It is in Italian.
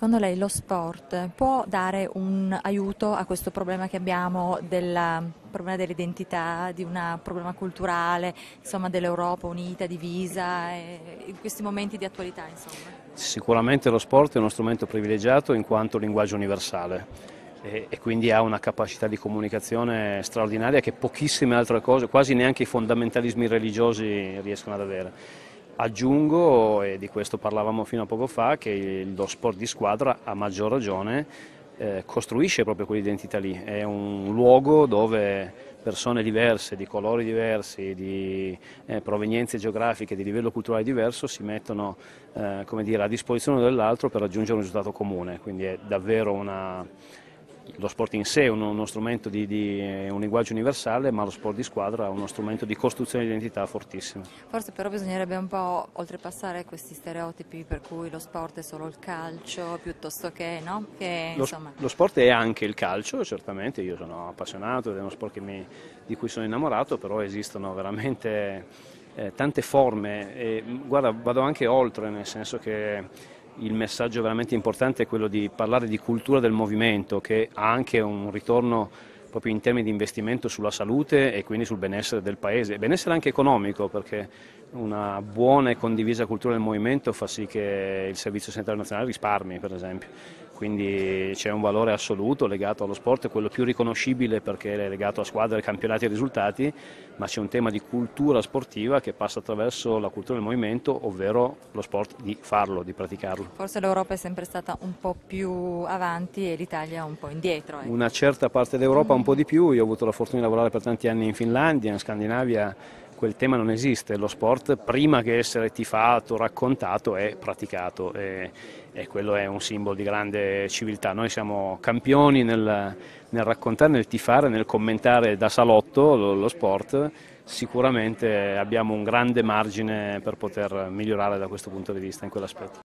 secondo lei lo sport può dare un aiuto a questo problema che abbiamo del eh, problema dell'identità, di un problema culturale, insomma, dell'Europa unita, divisa, eh, in questi momenti di attualità? Insomma? Sicuramente lo sport è uno strumento privilegiato in quanto linguaggio universale e, quindi ha una capacità di comunicazione straordinaria che pochissime altre cose, quasi neanche i fondamentalismi religiosi riescono ad avere. Aggiungo, e di questo parlavamo fino a poco fa, che lo sport di squadra a maggior ragione eh, costruisce proprio quell'identità lì, è un luogo dove persone diverse, di colori diversi, di eh, provenienze geografiche, di livello culturale diverso si mettono eh, dire, a disposizione dell'altro per raggiungere un risultato comune, quindi è davvero una lo sport in sé è uno, uno strumento di, di, eh, un linguaggio universale, ma lo sport di squadra è uno strumento di costruzione di identità fortissimo. Forse però bisognerebbe un po' oltrepassare questi stereotipi per cui lo sport è solo il calcio, piuttosto che, no? Che, lo, lo, sport è anche il calcio, certamente, io sono appassionato è uno sport mi, di cui sono innamorato, però esistono veramente eh, tante forme e guarda, vado anche oltre, nel senso che il messaggio veramente importante è quello di parlare di cultura del movimento che ha anche un ritorno proprio in termini di investimento sulla salute e quindi sul benessere del paese, benessere anche economico perché una buona e condivisa cultura del movimento fa sì che il Servizio Sanitario Nazionale risparmi per esempio quindi c'è un valore assoluto legato allo sport, è quello più riconoscibile perché è legato a squadre, campionati e risultati, ma c'è un tema di cultura sportiva che passa attraverso la cultura del movimento, ovvero lo sport di farlo, di praticarlo. Forse l'Europa è sempre stata un po' più avanti e l'Italia un po' indietro. Eh. Una certa parte d'Europa un po' di più, io ho avuto la fortuna di lavorare per tanti anni in Finlandia, in Scandinavia quel tema non esiste, lo sport prima che essere tifato, raccontato è praticato e, e quello è un simbolo di grande civiltà. Noi siamo campioni nel, nel raccontare, nel tifare, nel commentare da salotto lo, lo sport, sicuramente abbiamo un grande margine per poter migliorare da questo punto di vista in quell'aspetto.